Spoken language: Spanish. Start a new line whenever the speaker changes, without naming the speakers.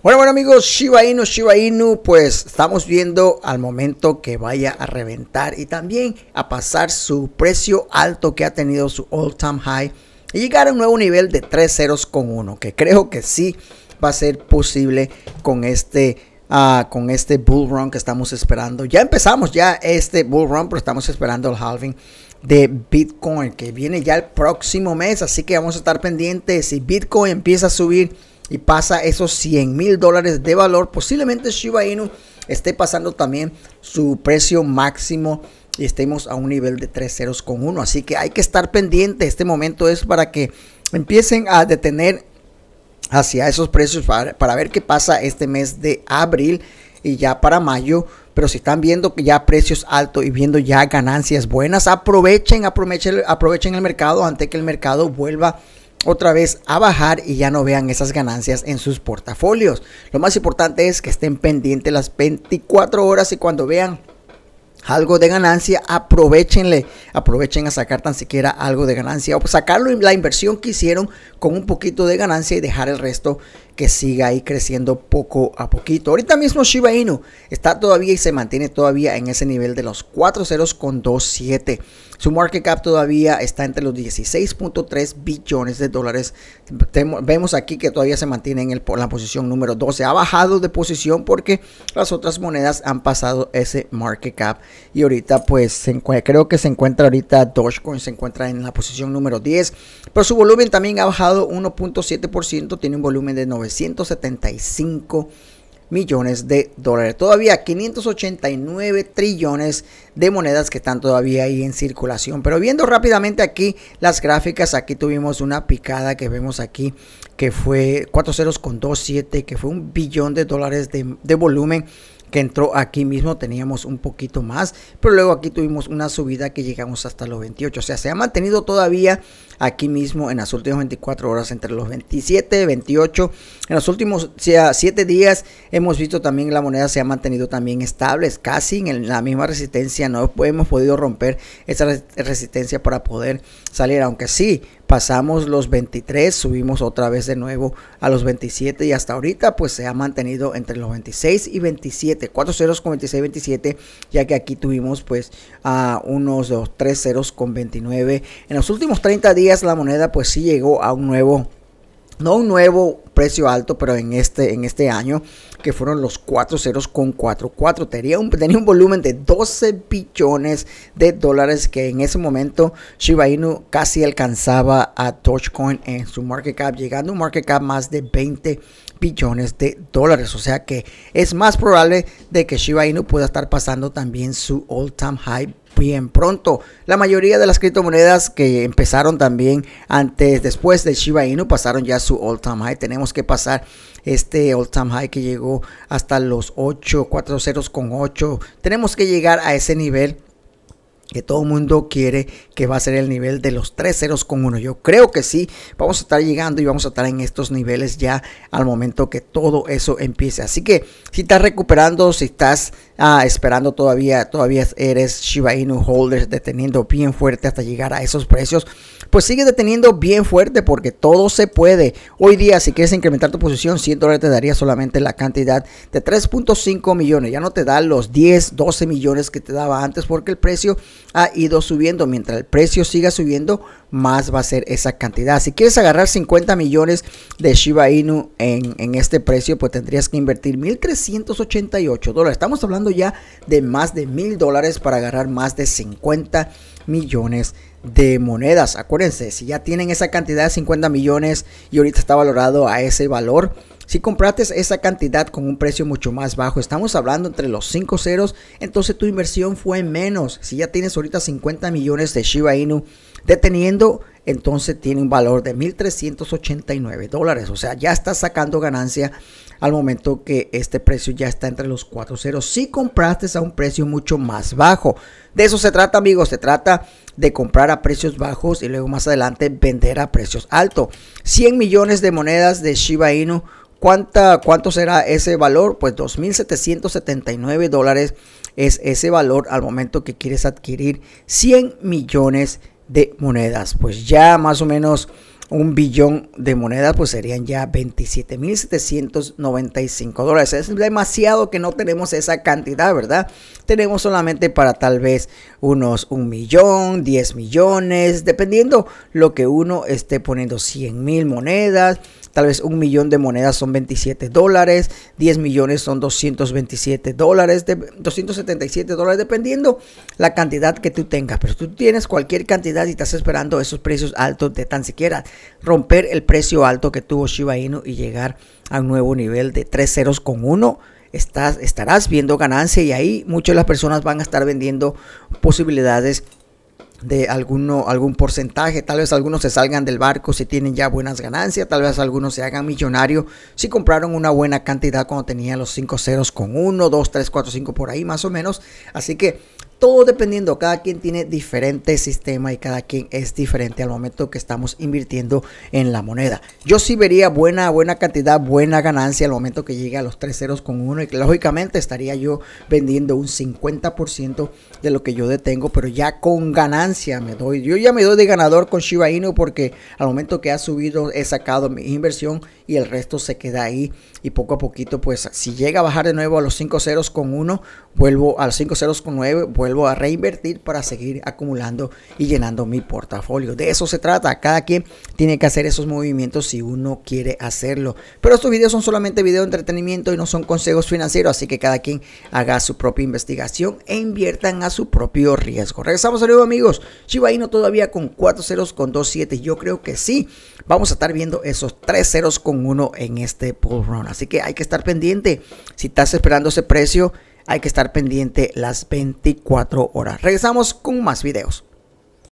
Bueno, bueno amigos, Shiba Inu, Shiba Inu, pues estamos viendo al momento que vaya a reventar y también a pasar su precio alto que ha tenido su all time high y llegar a un nuevo nivel de 3 ceros con que creo que sí va a ser posible con este ah, con este bull run que estamos esperando. Ya empezamos ya este bull run, pero estamos esperando el halving de Bitcoin que viene ya el próximo mes. Así que vamos a estar pendientes. Si Bitcoin empieza a subir y pasa esos 100 mil dólares de valor, posiblemente Shiba Inu esté pasando también su precio máximo y estemos a un nivel de 3 ceros con 1. Así que hay que estar pendiente. Este momento es para que empiecen a detener hacia esos precios para, ver qué pasa este mes de abril y ya para mayo pero si están viendo que ya precios altos y viendo ya ganancias buenas, aprovechen, aprovechen, aprovechen el mercado antes que el mercado vuelva otra vez a bajar y ya no vean esas ganancias en sus portafolios. Lo más importante es que estén pendientes las 24 horas y cuando vean algo de ganancia, aprovechenle, aprovechen a sacar tan siquiera algo de ganancia o sacarlo en la inversión que hicieron con un poquito de ganancia y dejar el resto que siga ahí creciendo poco a poquito. Ahorita mismo Shiba Inu está todavía y se mantiene todavía en ese nivel de los 4 ceros con Su market cap todavía está entre los 16.3 billones de dólares. Vemos aquí que todavía se mantiene en la posición número 12. Ha bajado de posición porque las otras monedas han pasado ese market cap. Y ahorita pues se creo que se encuentra ahorita Dogecoin, se encuentra en la posición número 10. Pero su volumen también ha bajado 1.7%, tiene un volumen de 9 175 millones de dólares. Todavía 589 trillones de monedas que están todavía ahí en circulación. Pero viendo rápidamente aquí las gráficas, aquí tuvimos una picada que vemos aquí que fue 4 con que fue un billón de dólares de, de volumen que entró aquí mismo teníamos un poquito más, pero luego aquí tuvimos una subida que llegamos hasta los 28. O sea, se ha mantenido todavía aquí mismo en las últimas 24 horas entre los 27, 28. En los últimos 7 días hemos visto también la moneda se ha mantenido también estable, casi en la misma resistencia. No hemos podido romper esa resistencia para poder salir, aunque sí pasamos los 23, subimos otra vez de nuevo a los 27 y hasta ahorita pues se ha mantenido entre los 26 y 27, 4 ceros con 26, 27, ya que aquí tuvimos pues a unos 2, 3 ceros con 29. En los últimos 30 días la moneda pues sí llegó a un nuevo no un nuevo precio alto, pero en este, en este año, que fueron los 4.0.44. ceros con Tenía un, tenía un volumen de 12 billones de dólares que en ese momento Shiba Inu casi alcanzaba a Dogecoin en su market cap, llegando a un market cap más de 20 billones de dólares. O sea que es más probable de que Shiba Inu pueda estar pasando también su all-time high bien pronto. La mayoría de las criptomonedas que empezaron también antes, después de Shiba Inu, pasaron ya su all-time high. Tenemos que pasar este all-time high que llegó hasta los 8, 4 ceros con 8. Tenemos que llegar a ese nivel que todo el mundo quiere que va a ser el nivel de los tres ceros con uno. Yo creo que sí, vamos a estar llegando y vamos a estar en estos niveles ya al momento que todo eso empiece. Así que si estás recuperando, si estás ah, esperando todavía, todavía eres Shiba Inu Holders deteniendo bien fuerte hasta llegar a esos precios, pues sigue deteniendo bien fuerte porque todo se puede. Hoy día, si quieres incrementar tu posición, 100 dólares te daría solamente la cantidad de 3.5 millones. Ya no te da los 10, 12 millones que te daba antes porque el precio ha ido subiendo. Mientras el precio siga subiendo, más va a ser esa cantidad. Si quieres agarrar 50 millones de Shiba Inu en, este precio, pues tendrías que invertir 1.388 dólares. Estamos hablando ya de más de 1.000 dólares para agarrar más de 50 millones de monedas. Acuérdense, si ya tienen esa cantidad de 50 millones y ahorita está valorado a ese valor, si compraste esa cantidad con un precio mucho más bajo, estamos hablando entre los 5 ceros, entonces tu inversión fue menos. Si ya tienes ahorita 50 millones de Shiba Inu deteniendo, entonces tiene un valor de 1.389 dólares. O sea, ya está sacando ganancia al momento que este precio ya está entre los 4 ceros. Si compraste a un precio mucho más bajo. De eso se trata, amigos. Se trata de comprar a precios bajos y luego más adelante vender a precios altos. 100 millones de monedas de Shiba Inu. ¿Cuánta, ¿Cuánto será ese valor? Pues 2.779 dólares es ese valor al momento que quieres adquirir 100 millones de de monedas. Pues ya más o menos un billón de monedas, pues serían ya 27.795 dólares. Es demasiado que no tenemos esa cantidad, ¿verdad? Tenemos solamente para tal vez unos un millón, 10 millones, dependiendo lo que uno esté poniendo, 100 mil monedas, Tal vez un millón de monedas son 27 dólares, 10 millones son 227 dólares, 277 dólares, dependiendo la cantidad que tú tengas. Pero tú tienes cualquier cantidad y estás esperando esos precios altos de tan siquiera romper el precio alto que tuvo Shiba Inu y llegar a un nuevo nivel de 3 ceros con 1. Estás, estarás viendo ganancia y ahí muchas de las personas van a estar vendiendo posibilidades de alguno, algún porcentaje, tal vez algunos se salgan del barco si tienen ya buenas ganancias, tal vez algunos se hagan millonarios si compraron una buena cantidad cuando tenían los 5 ceros con 1, 2, 3, 4, 5 por ahí más o menos. Así que todo dependiendo, cada quien tiene diferente sistema y cada quien es diferente al momento que estamos invirtiendo en la moneda. Yo sí vería buena, buena cantidad, buena ganancia al momento que llegue a los 3 ceros con 1 y lógicamente estaría yo vendiendo un 50% de lo que yo detengo, pero ya con ganancia me doy. Yo ya me doy de ganador con Shiba Inu porque al momento que ha subido he sacado mi inversión y el resto se queda ahí y poco a poquito pues si llega a bajar de nuevo a los 5 ceros con 1, vuelvo a los 5 ceros con 9, vuelvo vuelvo a reinvertir para seguir acumulando y llenando mi portafolio. De eso se trata. Cada quien tiene que hacer esos movimientos si uno quiere hacerlo. Pero estos videos son solamente videos de entretenimiento y no son consejos financieros. Así que cada quien haga su propia investigación e inviertan a su propio riesgo. Regresamos a nuevo amigos. Shiba Inu todavía con 4 ceros con 2.7. Yo creo que sí. Vamos a estar viendo esos 3 ceros con 1 en este pull run. Así que hay que estar pendiente. Si estás esperando ese precio hay que estar pendiente las 24 horas. Regresamos con más videos.